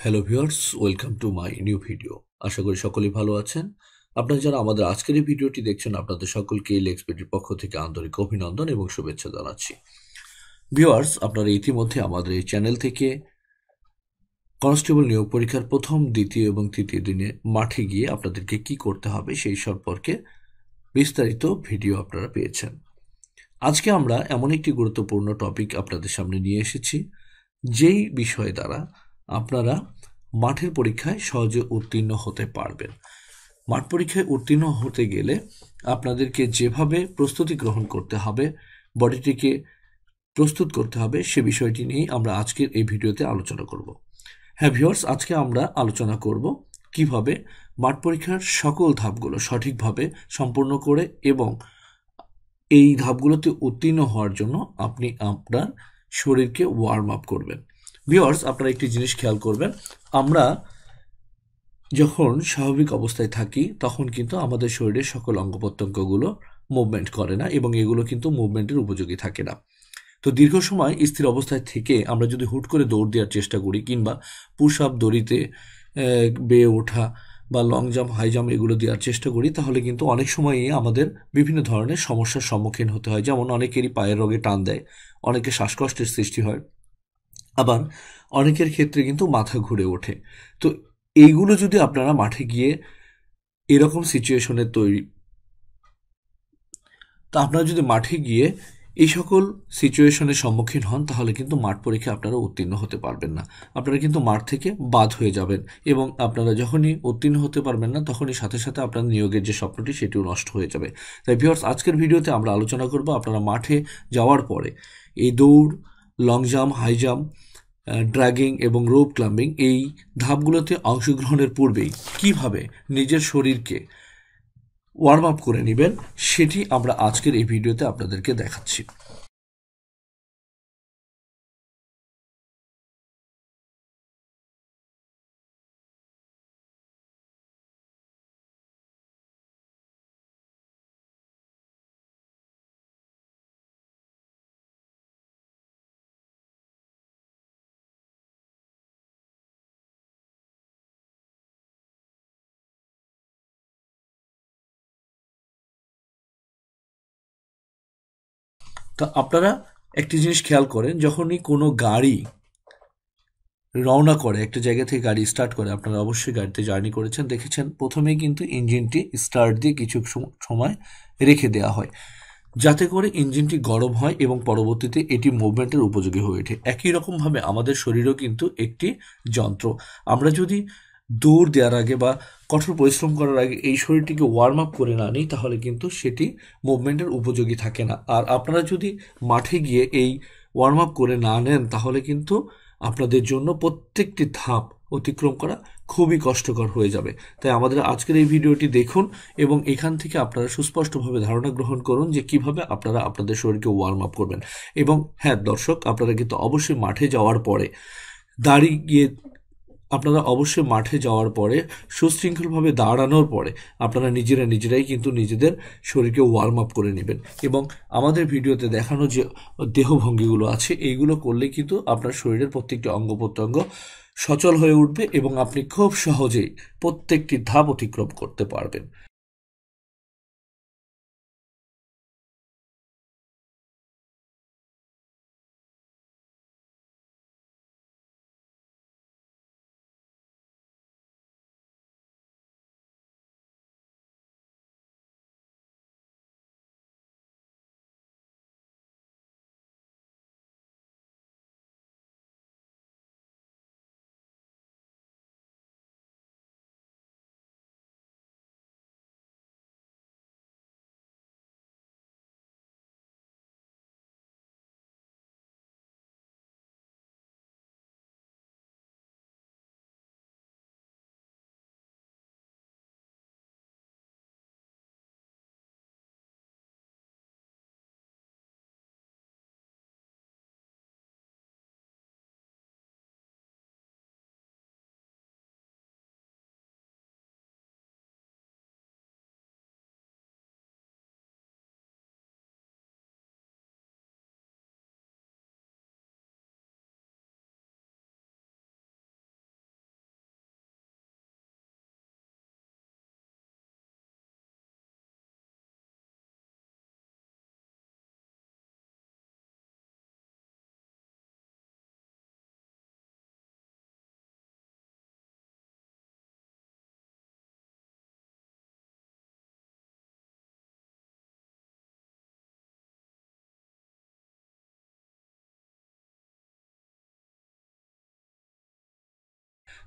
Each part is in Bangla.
hello viewers welcome to my new video আশা করি সকলেই ভালো আছেন আপনারা যারা আমাদের আজকের এই ভিডিওটি দেখছেন আপনাদের সকলকে লেক্সপেটের পক্ষ থেকে আন্তরিক অভিনন্দন এবং শুভেচ্ছা জানাচ্ছি ভিউয়ার্স আপনারা ইতিমধ্যে আমাদের এই চ্যানেল থেকে কনস্টেবল নিয়োগ পরীক্ষার প্রথম দ্বিতীয় এবং তৃতীয় দিনে মাঠে গিয়ে আপনাদেরকে কি করতে হবে সেই সম্পর্কে বিস্তারিত ভিডিও আপনারা পেয়েছেন আজকে আমরা এমন একটি গুরুত্বপূর্ণ টপিক আপনাদের সামনে নিয়ে এসেছি যেই বিষয় দ্বারা আপনারা মাঠের পরীক্ষায় সহজে উত্তীর্ণ হতে পারবেন মাঠ পরীক্ষায় উত্তীর্ণ হতে গেলে আপনাদেরকে যেভাবে প্রস্তুতি গ্রহণ করতে হবে বডিটিকে প্রস্তুত করতে হবে সে বিষয়টি নিয়েই আমরা আজকের এই ভিডিওতে আলোচনা করব হ্যাঁ ভিওর্স আজকে আমরা আলোচনা করব কিভাবে মাঠ পরীক্ষার সকল ধাপগুলো সঠিকভাবে সম্পূর্ণ করে এবং এই ধাপগুলোতে উত্তীর্ণ হওয়ার জন্য আপনি আপনার শরীরকে ওয়ার্ম আপ করবেন ভিওয়ার্স আপনারা একটি জিনিস খেয়াল করবেন আমরা যখন স্বাভাবিক অবস্থায় থাকি তখন কিন্তু আমাদের শরীরের সকল অঙ্গ প্রত্যঙ্গগুলো মুভমেন্ট করে না এবং এগুলো কিন্তু মুভমেন্টের উপযোগী থাকে না তো দীর্ঘ সময় স্থির অবস্থায় থেকে আমরা যদি হুট করে দৌড় দেওয়ার চেষ্টা করি কিংবা পুশ আপ দড়িতে বেয়ে ওঠা বা লং জাম্প হাই জাম্প এগুলো দেওয়ার চেষ্টা করি তাহলে কিন্তু অনেক সময়ই আমাদের বিভিন্ন ধরনের সমস্যার সম্মুখীন হতে হয় যেমন অনেকেরই পায়ের রোগে টান দেয় অনেকে শ্বাসকষ্টের সৃষ্টি হয় আবার অনেকের ক্ষেত্রে কিন্তু মাথা ঘুরে ওঠে তো এইগুলো যদি আপনারা মাঠে গিয়ে এরকম সিচুয়েশনে তৈরি তা আপনারা যদি মাঠে গিয়ে এই সকল সিচুয়েশনের সম্মুখীন হন তাহলে কিন্তু মাঠ পরীক্ষা আপনারা উত্তীর্ণ হতে পারবেন না আপনারা কিন্তু মাঠ থেকে বাদ হয়ে যাবেন এবং আপনারা যখনই উত্তীর্ণ হতে পারবেন না তখনই সাথে সাথে আপনার নিয়োগের যে স্বপ্নটি সেটিও নষ্ট হয়ে যাবে তাই ভিওর্স আজকের ভিডিওতে আমরা আলোচনা করব আপনারা মাঠে যাওয়ার পরে এই দৌড় long jump high jump dragging এবং রোপ ক্লাম্বিং এই ধাপগুলোতে অংশগ্রহণের পূর্বেই কিভাবে নিজের শরীরকে ওয়ার্ম আপ করে নেবেন সেটি আমরা আজকের এই ভিডিওতে আপনাদেরকে দেখাচ্ছি তা আপনারা একটি জিনিস খেয়াল করেন যখনই কোনো গাড়ি রওনা করে একটা জায়গা থেকে গাড়ি স্টার্ট করে আপনারা অবশ্যই গাড়িতে জার্নি করেছেন দেখেছেন প্রথমেই কিন্তু ইঞ্জিনটি স্টার্ট দিয়ে কিছু সময় রেখে দেওয়া হয় যাতে করে ইঞ্জিনটি গরম হয় এবং পরবর্তীতে এটি মুভমেন্টের উপযোগী হয়ে ওঠে একই রকমভাবে আমাদের শরীরও কিন্তু একটি যন্ত্র আমরা যদি দৌড় দেওয়ার আগে বা কঠোর পরিশ্রম করার আগে এই শরীরটিকে ওয়ার্ম আপ করে না নিই তাহলে কিন্তু সেটি মুভমেন্টের উপযোগী থাকে না আর আপনারা যদি মাঠে গিয়ে এই ওয়ার্ম আপ করে না নেন তাহলে কিন্তু আপনাদের জন্য প্রত্যেকটি ধাপ অতিক্রম করা খুবই কষ্টকর হয়ে যাবে তাই আমাদের আজকের এই ভিডিওটি দেখুন এবং এখান থেকে আপনারা সুস্পষ্টভাবে ধারণা গ্রহণ করুন যে কিভাবে আপনারা আপনাদের শরীরকে ওয়ার্ম আপ করবেন এবং হ্যাঁ দর্শক আপনারা কিন্তু অবশ্যই মাঠে যাওয়ার পরে দাঁড়িয়ে আপনারা অবশ্যই মাঠে যাওয়ার পরে সুশৃঙ্খলভাবে দাঁড়ানোর পরে আপনারা নিজেরা নিজেরাই কিন্তু নিজেদের শরীরকে ওয়ার্ম আপ করে নেবেন এবং আমাদের ভিডিওতে দেখানো যে দেহভঙ্গিগুলো আছে এইগুলো করলে কিন্তু আপনার শরীরের প্রত্যেকটি অঙ্গ প্রত্যঙ্গ সচল হয়ে উঠবে এবং আপনি খুব সহজেই প্রত্যেকটি ধাপ অতিক্রম করতে পারবেন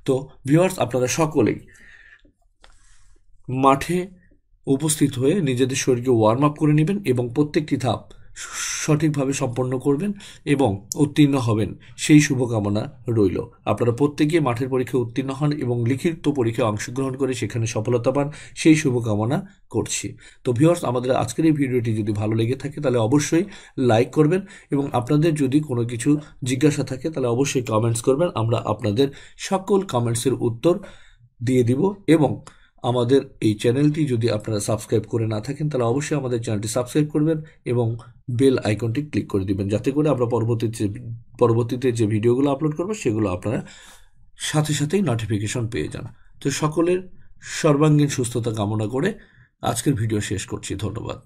তো ভিউয়ার্স আপনারা সকলেই মাঠে উপস্থিত হয়ে নিজেদের শরীরকে ওয়ার্ম আপ করে নেবেন এবং প্রত্যেকটি ধাপ সঠিকভাবে সম্পন্ন করবেন এবং উত্তীর্ণ হবেন সেই শুভকামনা রইল আপনারা প্রত্যেকে মাঠের পরীক্ষায় উত্তীর্ণ হন এবং লিখিত পরীক্ষায় অংশগ্রহণ করে সেখানে সফলতা পান সেই শুভকামনা করছি তো ভিউয়ার্স আমাদের আজকের এই ভিডিওটি যদি ভালো লেগে থাকে তাহলে অবশ্যই লাইক করবেন এবং আপনাদের যদি কোনো কিছু জিজ্ঞাসা থাকে তাহলে অবশ্যই কমেন্টস করবেন আমরা আপনাদের সকল কমেন্টসের উত্তর দিয়ে দিব এবং আমাদের এই চ্যানেলটি যদি আপনারা সাবস্ক্রাইব করে না থাকেন তাহলে অবশ্যই আমাদের চ্যানেলটি সাবস্ক্রাইব করবেন এবং বেল আইকনটি ক্লিক করে দিবেন যাতে করে আমরা পরবর্তীতে পরবর্তীতে যে ভিডিওগুলো আপলোড করবো সেগুলো আপনারা সাথে সাথেই নোটিফিকেশন পেয়ে যান তো সকলের সর্বাঙ্গীন সুস্থতা কামনা করে আজকের ভিডিও শেষ করছি ধন্যবাদ